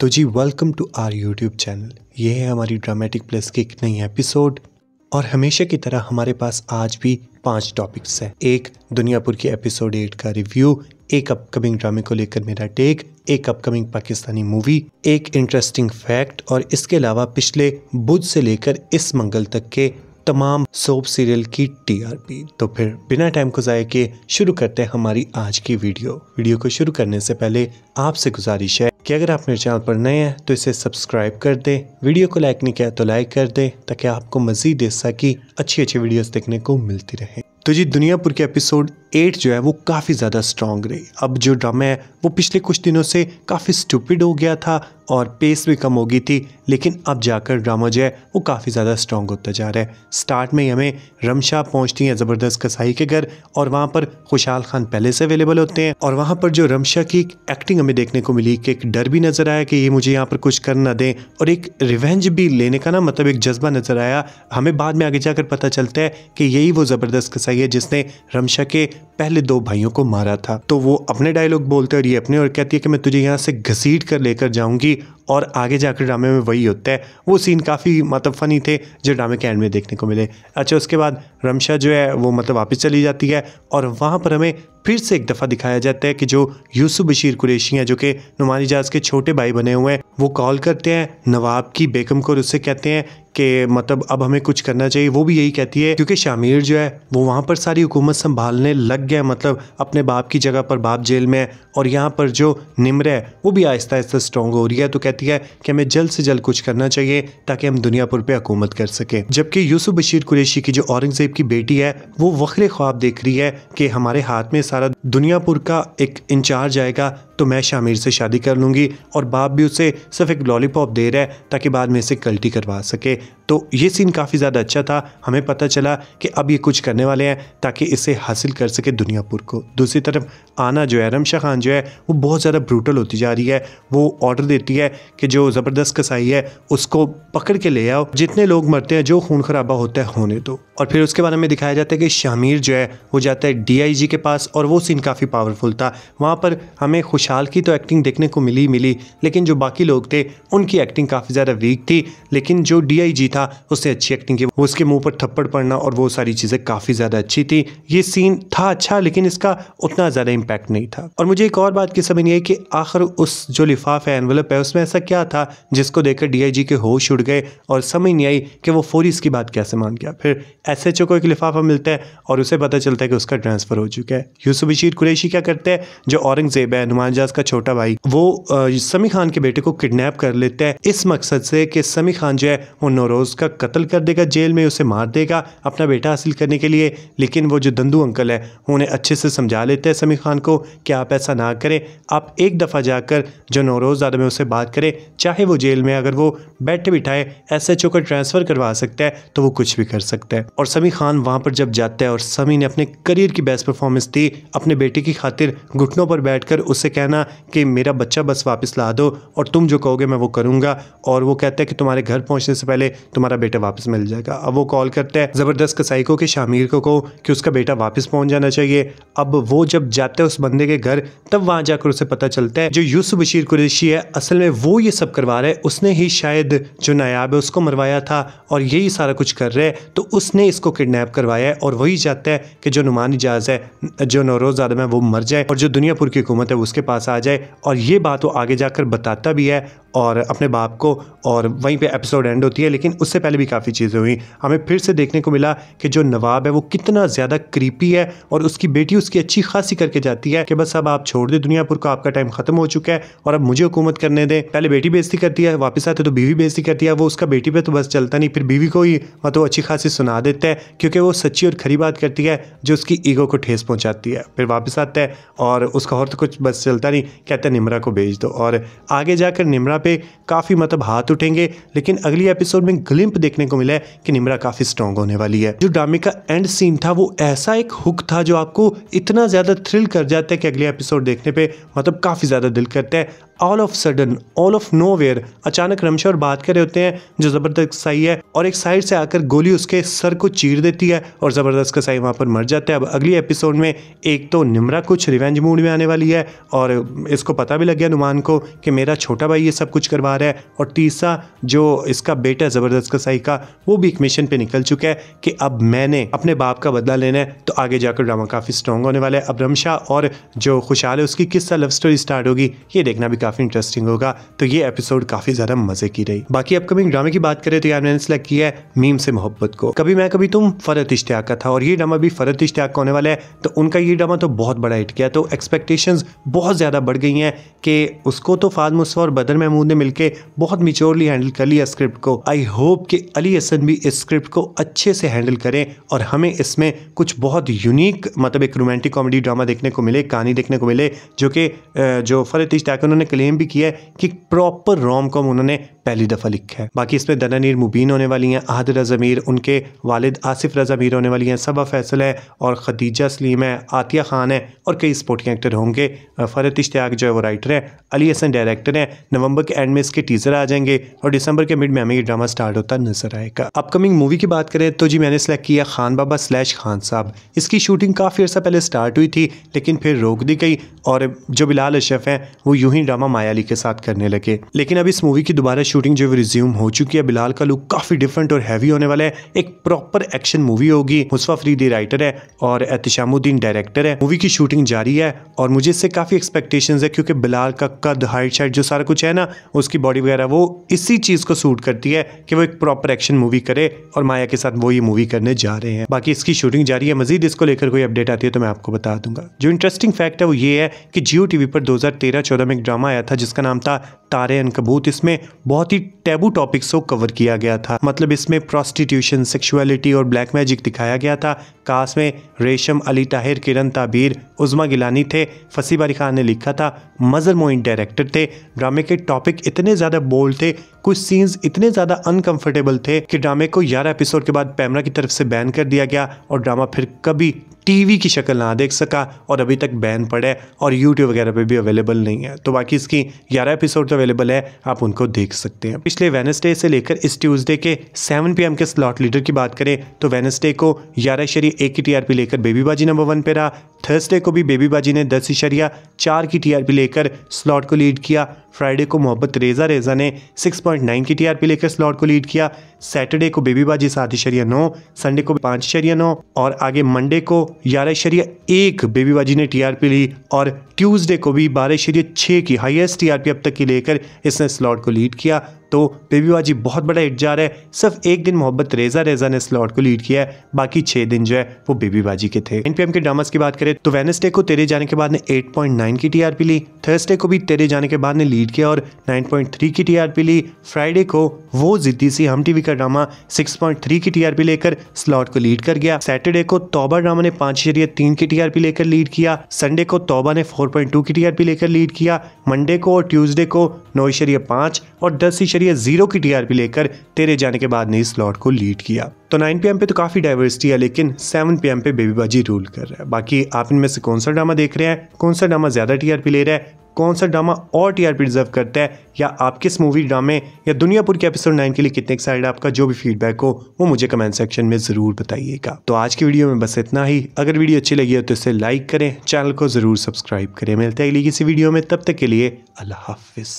तो जी welcome to our YouTube channel ये है हमारी ड्रामेटिक प्लस की एक नई एपिसोड और हमेशा की तरह हमारे पास आज भी पांच टॉपिक्स हैं एक दुनियापुर की एपिसोड एट का रिव्यू एक अपकमिंग ड्रामे को लेकर मेरा टेक एक अपकमिंग पाकिस्तानी मूवी एक इंटरेस्टिंग फैक्ट और इसके अलावा पिछले बुध से लेकर इस मंगल तक के तमाम सोप सीरियल की टीआरपी तो फिर बिना टाइम को जाए के शुरू करते हैं हमारी आज की वीडियो वीडियो को शुरू करने से पहले आपसे गुजारिश है कि अगर आप मेरे चैनल पर नए हैं तो इसे सब्सक्राइब कर दें वीडियो को लाइक नहीं किया तो लाइक कर दें ताकि आपको मज़ीद ऐसा की अच्छी अच्छी वीडियोस देखने को मिलती रहे तो जी दुनियापुर के एपिसोड एट जो है वो काफ़ी ज़्यादा स्ट्रॉन्ग रही अब जो ड्रामा है वो पिछले कुछ दिनों से काफ़ी स्टूपिड हो गया था और पेस भी कम होगी थी लेकिन अब जाकर ड्रामा जो है वो काफ़ी ज़्यादा स्ट्रॉन्ग होता जा रहा है स्टार्ट में ही हमें रमशा पहुंचती हैं ज़बरदस्त कसाई के घर और वहाँ पर खुशहाल खान पहले से अवेलेबल होते हैं और वहाँ पर जो रमशा की एक्टिंग हमें देखने को मिली कि एक डर भी नज़र आया कि ये मुझे यहाँ पर कुछ कर ना दें और एक रिवेंज भी लेने का ना मतलब एक जज्बा नज़र आया हमें बाद में आगे जाकर पता चलता है कि यही वो ज़बरदस्त कसाई है जिसने रमशा के पहले दो भाइयों को मारा था तो वो अपने डायलॉग बोलते और ये अपने और कहती है कि मैं तुझे यहाँ से घसीट कर लेकर जाऊँगी be और आगे जाकर ड्रामे में वही होता है वो सीन काफ़ी मतलब फ़नी थे जो ड्रामे के एंड में देखने को मिले अच्छा उसके बाद रमशा जो है वो मतलब वापस चली जाती है और वहाँ पर हमें फिर से एक दफ़ा दिखाया जाता है कि जो यूसुफ बशीर कुरेशी हैं जो कि नुमानी जहाज के छोटे भाई बने हुए हैं वो कॉल करते हैं नवाब की बेगम को और उससे कहते हैं कि मतलब अब हमें कुछ करना चाहिए वो भी यही कहती है क्योंकि शामिर जो है वो वहाँ पर सारी हुकूमत संभालने लग गया मतलब अपने बाप की जगह पर बाप जेल में है और यहाँ पर जो निम्र है वो भी आहिस्ता आहिस्ता स्ट्रॉन्ग हो रही है तो कहते कहती है कि हमें जल्द से जल्द कुछ करना चाहिए ताकि हम दुनियापुर पर हुकूमत कर सके जबकि यूसुफ बशीर कुरेशी की जो औरंगजेब की बेटी है वो वखरे ख्वाब देख रही है कि हमारे हाथ में सारा दुनियापुर का एक इंचार्ज आएगा तो मैं शामिर से शादी कर लूँगी और बाप भी उसे सिर्फ एक लॉलीपॉप दे रहा है ताकि बाद में इसे कल्टी करवा सके तो ये सीन काफ़ी ज़्यादा अच्छा था हमें पता चला कि अब ये कुछ करने वाले हैं ताकि इसे हासिल कर सके दुनियापुर को दूसरी तरफ आना जो है रमशा खान जो है वो बहुत ज़्यादा ब्रूटल होती जा रही है वो ऑर्डर देती है कि जो ज़बरदस्त कसाई है उसको पकड़ के ले आओ जितने लोग मरते हैं जो खून खराबा होता है होने दो और फिर उसके बारे में दिखाया जाता है कि शामिर जो है वो जाता है डी के पास और वो सीन काफ़ी पावरफुल था वहाँ पर हमें खुश विशाल की तो एक्टिंग देखने को मिली मिली लेकिन जो बाकी लोग थे उनकी एक्टिंग काफ़ी ज़्यादा वीक थी लेकिन जो डीआईजी था उसने अच्छी एक्टिंग की वो उसके मुंह पर थप्पड़ पड़ना और वो सारी चीज़ें काफ़ी ज़्यादा अच्छी थी ये सीन था अच्छा लेकिन इसका उतना ज़्यादा इम्पैक्ट नहीं था और मुझे एक और बात की समझ नहीं आई कि आखिर उस जो लिफाफ है एनवलप है उसमें ऐसा क्या था जिसको देखकर डीआईजी के होश उड़ गए और समझ नहीं आई कि वो फौरी इसकी बात कैसे मान गया फिर एस को एक लिफाफा मिलता है और उसे पता चलता है कि उसका ट्रांसफर हो चुका है यूसुफ बशीर कुरेशी क्या करते हैं जो औरंगजेब है हनुमान एजाज का छोटा भाई वो समी खान के बेटे को किडनैप कर लेता है इस मकसद से कि समी खान जो है वो नौरोज़ का कत्ल कर देगा जेल में उसे मार देगा अपना बेटा हासिल करने के लिए लेकिन वो जो दंदू अंकल है उन्हें अच्छे से समझा लेते हैं समी खान को कि आप ऐसा ना करें आप एक दफ़ा जाकर जो नौरोज़ आदम है उसे बात करें चाहे वो जेल में अगर वो बैठे बिठाए एस एच ओ को ट्रांसफ़र करवा सकता है तो वो कुछ भी कर सकता है और समी खान वहाँ पर जब जाता है और समी ने अपने करियर की बेस्ट परफॉर्मेंस दी अपने बेटे की खातिर घुटनों पर बैठकर उसे कह कहना कि मेरा बच्चा बस वापस ला दो और तुम जो कहोगे मैं वो करूँगा और वो कहता है कि तुम्हारे घर पहुँचने से पहले तुम्हारा बेटा वापस मिल जाएगा अब वो कॉल करता है ज़बरदस्त कसाई को कि शामिर को कहो कि उसका बेटा वापस पहुँच जाना चाहिए अब वो जब जाता है उस बंदे के घर तब वहाँ जाकर उसे पता चलता है जो यूसुफ बशीर कुरेशी है असल में वो ये सब करवा रहा है उसने ही शायद जो नायाब है उसको मरवाया था और यही सारा कुछ कर रहा है तो उसने इसको किडनैप करवाया है और वही चाहता है कि जो नुमान इजाज़ है जो नौरोज़ आदम है वो मर जाए और जो दुनियापुर की हुकूमत है उसके पास पास आ जाए और ये बात वो आगे जाकर बताता भी है और अपने बाप को और वहीं पे एपिसोड एंड होती है लेकिन उससे पहले भी काफ़ी चीज़ें हुई हमें फिर से देखने को मिला कि जो नवाब है वो कितना ज़्यादा क्रीपी है और उसकी बेटी उसकी अच्छी खासी करके जाती है कि बस अब आप छोड़ दें दुनियापुर को आपका टाइम ख़त्म हो चुका है और अब मुझे हुकूमत करने दें पहले बेटी बेजती करती है वापस आते तो बीवी बेजती करती है वो उसका बेटी पर तो बस चलता नहीं फिर बीवी को ही मतलब अच्छी खासी सुना देता है क्योंकि वो सच्ची और खरी बात करती है जो उसकी ईगो को ठेस पहुँचाती है फिर वापस आता है और उसका और तो कुछ बस चलता नहीं कहता निमरा को भेज दो और आगे जाकर निमरा पे काफ़ी मतलब हाथ उठेंगे लेकिन अगली एपिसोड में ग्लिम्प देखने को मिला है कि निमरा काफ़ी स्ट्रॉन्ग होने वाली है जो ड्रामे का एंड सीन था वो ऐसा एक हुक था जो आपको इतना ज़्यादा थ्रिल कर जाता है कि अगले एपिसोड देखने पर मतलब काफ़ी ज़्यादा दिल करता है all of sudden all of no अचानक रमशा और बात कर रहे होते हैं जो ज़बरदस्त कसाई है और एक साइड से आकर गोली उसके सर को चीर देती है और ज़बरदस्त कसाई वहां वहाँ पर मर जाता है अब अगली एपिसोड में एक तो निमरा कुछ रिवेंज मूड में आने वाली है और इसको पता भी लग गया नुमान को कि मेरा छोटा भाई ये सब कुछ करवा रहा है और तीसरा जो इसका बेटा ज़बरदस्त कसाई का वो भी एक मिशन पर निकल चुका है कि अब मैंने अपने बाप का बदला लेना है तो आगे जाकर ड्रामा काफ़ी स्ट्रॉन्ग होने वाला है अब रमशा और जो खुशहाल है उसकी किस लव स्टोरी स्टार्ट होगी ये देखना भी काफी इंटरेस्टिंग होगा तो ये एपिसोड काफी ज्यादा मजे की रही बाकी अपकमिंग ड्रामे की बात करें तो यार मैंने सिलेक्ट किया है मीम से मोहब्बत को कभी मैं कभी तुम फरत इश्तियाक का था और ये ड्रामा भी फरत इश्तियाक का होने वाला है तो उनका ये ड्रामा तो बहुत बड़ा हिट किया तो एक्सपेक्टेशन बहुत ज़्यादा बढ़ गई है कि उसको तो फाद मुस्फा और बदर महमूद ने मिलकर बहुत मिच्योरली हैंडल कर लिया स्क्रिप्ट को आई होप कि अली हसन भी इस स्क्रिप्ट को अच्छे से हैंडल करें और हमें इसमें कुछ बहुत यूनिक मतलब एक रोमांटिक कॉमेडी ड्रामा देखने को मिले कहानी देखने को मिले जो कि जो फरत इश्तियाक उन्होंने क्लेम भी किया है कि प्रॉपर रॉम कॉम उन्होंने पहली दफ़ा लिखा है बाकी इसमें दनानीर मुबीन होने वाली हैं अहद रजा मीर उनके वालिद आसिफ रजा मीर होने वाली हैं सबा फैसल है और खदीजा सलीम है आतिया खान है और कई स्पोर्टिंग एक्टर होंगे फ़रत इश्तिया जो है वो राइटर है अली हसन डायरेक्टर हैं नवंबर के एंड में इसके टीज़र आ जाएंगे और दिसंबर के मिड में हमें ये ड्रामा स्टार्ट होता नजर आएगा अपकमिंग मूवी की बात करें तो जी मैंने सेलेक्ट किया खान बाबा स्लैश खान साहब इसकी शूटिंग काफ़ी अर्सा पहले स्टार्ट हुई थी लेकिन फिर रोक दी गई और जो बिलाल अशरफ हैं वो यूँ ही ड्रामा मायाली के साथ करने लगे लेकिन अब इस मूवी की दोबारा शूटिंग जो रिज्यूम हो चुकी है बिलाल का लुक काफ़ी डिफरेंट और हैवी होने वाला है एक प्रॉपर एक्शन मूवी होगी मुस्फा फरीदी राइटर है और एहतिशामुद्दीन डायरेक्टर है मूवी की शूटिंग जारी है और मुझे इससे काफ़ी एक्सपेक्टेशन है क्योंकि बिलाल का कद हाइट शाइट जो सारा कुछ है ना उसकी बॉडी वगैरह वो इसी चीज़ को सूट करती है कि वो एक प्रॉपर एक्शन मूवी करे और माया के साथ वो ये मूवी करने जा रहे हैं बाकी इसकी शूटिंग जारी है मजीद इसको लेकर कोई अपडेट आती है तो मैं आपको बता दूंगा जो इंटरेस्टिंग फैक्ट है वो ये है कि जियो टीवी पर दो हजार में एक ड्रामा आया था जिसका नाम था तारे अनकबूत इसमें बहुत बहुत ही टैबू टॉपिक्स को कवर किया गया था मतलब इसमें प्रोस्टिट्यूशन सेक्सुअलिटी और ब्लैक मैजिक दिखाया गया था कास्ट में रेशम अली ताहिर किरण ताबीर उज़मा गिलानी थे फसी बारी खान ने लिखा था मज़र मोइन डायरेक्टर थे ड्रामे के टॉपिक इतने ज़्यादा बोल्ड थे कुछ सीन्स इतने ज़्यादा अनकंफर्टेबल थे कि ड्रामे को ग्यारह एपिसोड के बाद पैमरा की तरफ से बैन कर दिया गया और ड्रामा फिर कभी टीवी की शक्ल ना देख सका और अभी तक बैन पड़े और यूट्यूब वगैरह पे भी अवेलेबल नहीं है तो बाकी इसकी ग्यारह एपिसोड अवेलेबल है आप उनको देख सकते हैं पिछले वेनसडे से लेकर इस ट्यूसडे के सेवन पी के स्लॉट लीडर की बात करें तो वेनसडे को ग्यारह शरी एक की टीआरपी लेकर बेबीबाजी नंबर वन पे रहा थर्सडे को भी बेबीबाजी ने दस चार की टीआरपी लेकर स्लॉट को लीड किया फ्राइडे को मोहब्बत रेजा रेजा ने 6.9 की टीआरपी लेकर स्लॉट को लीड किया सैटरडे को बेबीबाजी सात इशरिया नौ संडे को पांच इशरिया नौ और आगे मंडे को ग्यारह इशरिया एक बेबीबाजी ने टीआरपी ली और ट्यूसडे को भी बारह इशरिया छह की हाईएस्ट टीआरपी अब तक की लेकर इसने स्लॉट को लीड किया तो बेबी बाजी बहुत बड़ा हिट जा रहा है सिर्फ एक दिन मोहब्बत रेजा रेजा ने स्लॉट को लीड किया है बाकी छह दिन जो है वो बेबी बाजी के थे एनपीएम के ड्रामास की बात करें तो वेनसडे को तेरे जाने के बाद ने 8.9 की टीआरपी ली थर्सडे को भी तेरे जाने के बाद ने लीड किया और 9.3 की टीआरपी ली फ्राइडे को वो जिद्दी सी हम टीवी का ड्रामा सिक्स की टीआरपी लेकर स्लॉट को लीड कर गया सैटरडे को तोबा ड्रामा ने पांच जरिए तीन की टीआरपी लेकर लीड किया संडे को तोबा ने 4.2 की टीआरपी लेकर लीड किया मंडे को और ट्यूसडे को नौ इशरिया पांच और दस शरीय जीरो की टीआरपी लेकर तेरे जाने के बाद ने इस लॉट को लीड किया तो 9 पीएम पे तो काफी डाइवर्सिटी है लेकिन 7 पीएम पे बेबीबाजी रूल कर रहा है बाकी आप इनमें से कौन सा ड्रामा देख रहे हैं कौन सा ड्रामा ज्यादा टीआरपी ले रहा है कौन सा ड्रामा और टीआरपी डिजर्व करता है या आप किस मूवी ड्रामे या दुनियापुर के एपिसोड नाइन के लिए कितने एक्साइड आपका जो भी फीडबैक हो वो मुझे कमेंट सेक्शन में जरूर बताइएगा तो आज की वीडियो में बस इतना ही अगर वीडियो अच्छी लगी हो तो इसे लाइक करें चैनल को जरूर सब्सक्राइब करें मिलते हैं अगली किसी वीडियो में तब तक के लिए अल्लाह हाफिज़